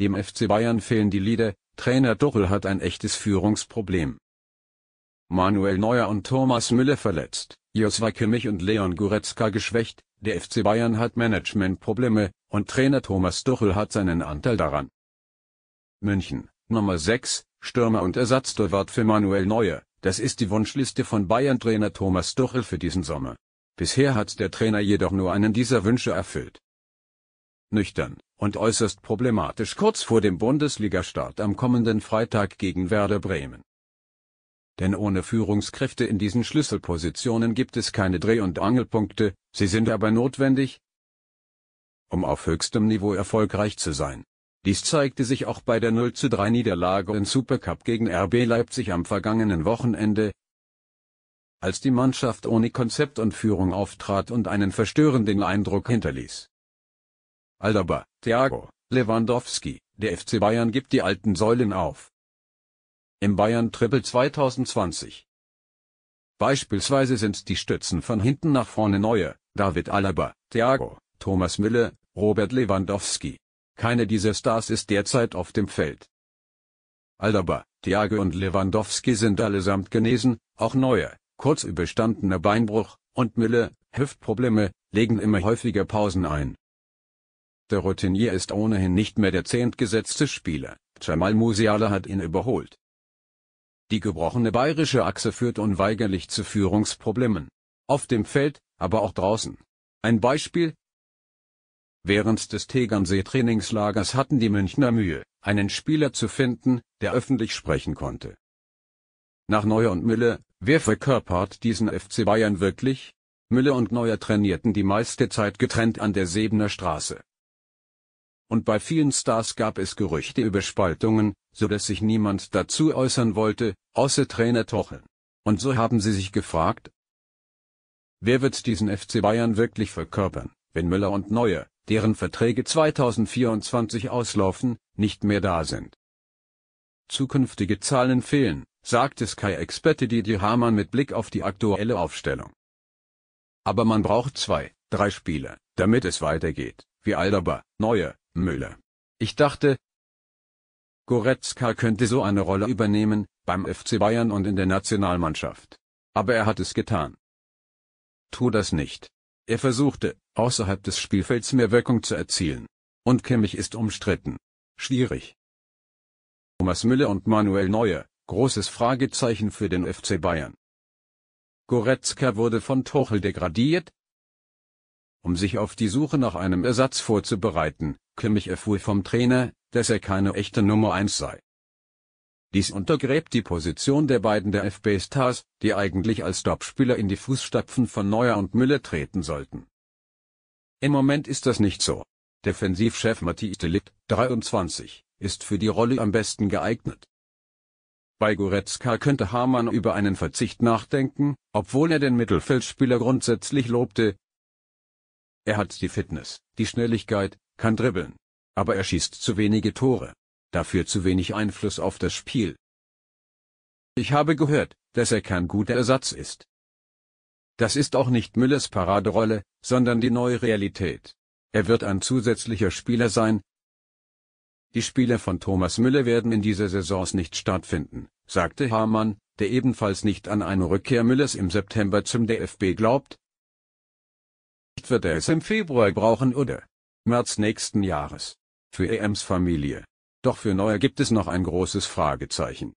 Dem FC Bayern fehlen die Lieder, Trainer Tuchel hat ein echtes Führungsproblem. Manuel Neuer und Thomas Müller verletzt, Josua Kimmich und Leon Goretzka geschwächt, der FC Bayern hat Managementprobleme, und Trainer Thomas Tuchel hat seinen Anteil daran. München, Nummer 6, Stürmer und Ersatztorwart für Manuel Neuer, das ist die Wunschliste von Bayern-Trainer Thomas Tuchel für diesen Sommer. Bisher hat der Trainer jedoch nur einen dieser Wünsche erfüllt. Nüchtern, und äußerst problematisch kurz vor dem Bundesligastart am kommenden Freitag gegen Werder Bremen. Denn ohne Führungskräfte in diesen Schlüsselpositionen gibt es keine Dreh- und Angelpunkte, sie sind aber notwendig, um auf höchstem Niveau erfolgreich zu sein. Dies zeigte sich auch bei der 0 3 Niederlage in Supercup gegen RB Leipzig am vergangenen Wochenende, als die Mannschaft ohne Konzept und Führung auftrat und einen verstörenden Eindruck hinterließ. Aldaba, Thiago, Lewandowski, der FC Bayern gibt die alten Säulen auf. Im Bayern Triple 2020. Beispielsweise sind die Stützen von hinten nach vorne neue, David Alaba, Thiago, Thomas Müller, Robert Lewandowski. Keine dieser Stars ist derzeit auf dem Feld. Aldaba, Thiago und Lewandowski sind allesamt genesen, auch neue, kurz überstandener Beinbruch, und Müller, Hüftprobleme, legen immer häufiger Pausen ein der Routinier ist ohnehin nicht mehr der zehntgesetzte Spieler, Jamal Musiala hat ihn überholt. Die gebrochene bayerische Achse führt unweigerlich zu Führungsproblemen. Auf dem Feld, aber auch draußen. Ein Beispiel? Während des Tegernsee-Trainingslagers hatten die Münchner Mühe, einen Spieler zu finden, der öffentlich sprechen konnte. Nach Neuer und Müller, wer verkörpert diesen FC Bayern wirklich? Müller und Neuer trainierten die meiste Zeit getrennt an der Sebener Straße und bei vielen Stars gab es Gerüchte über Spaltungen, so dass sich niemand dazu äußern wollte, außer Trainer Tuchel. Und so haben sie sich gefragt, wer wird diesen FC Bayern wirklich verkörpern, wenn Müller und Neuer, deren Verträge 2024 auslaufen, nicht mehr da sind. Zukünftige Zahlen fehlen, sagte Sky-Experte Didier Hamann mit Blick auf die aktuelle Aufstellung. Aber man braucht zwei, drei Spieler, damit es weitergeht, wie Alaba, Neuer, Müller. Ich dachte, Goretzka könnte so eine Rolle übernehmen, beim FC Bayern und in der Nationalmannschaft. Aber er hat es getan. Tu das nicht. Er versuchte, außerhalb des Spielfelds mehr Wirkung zu erzielen. Und Kimmich ist umstritten. Schwierig. Thomas Müller und Manuel Neuer, großes Fragezeichen für den FC Bayern. Goretzka wurde von Tuchel degradiert, um sich auf die Suche nach einem Ersatz vorzubereiten, Kimmich erfuhr vom Trainer, dass er keine echte Nummer 1 sei. Dies untergräbt die Position der beiden der FB-Stars, die eigentlich als Topspieler in die Fußstapfen von Neuer und Müller treten sollten. Im Moment ist das nicht so. Defensivchef Matthias Delikt, 23, ist für die Rolle am besten geeignet. Bei Goretzka könnte Hamann über einen Verzicht nachdenken, obwohl er den Mittelfeldspieler grundsätzlich lobte, er hat die Fitness, die Schnelligkeit, kann dribbeln. Aber er schießt zu wenige Tore. Dafür zu wenig Einfluss auf das Spiel. Ich habe gehört, dass er kein guter Ersatz ist. Das ist auch nicht Müllers Paraderolle, sondern die neue Realität. Er wird ein zusätzlicher Spieler sein. Die Spiele von Thomas Müller werden in dieser Saison nicht stattfinden, sagte Hamann, der ebenfalls nicht an eine Rückkehr Müllers im September zum DFB glaubt, Vielleicht wird er es im Februar brauchen oder März nächsten Jahres. Für EMs Familie. Doch für Neuer gibt es noch ein großes Fragezeichen.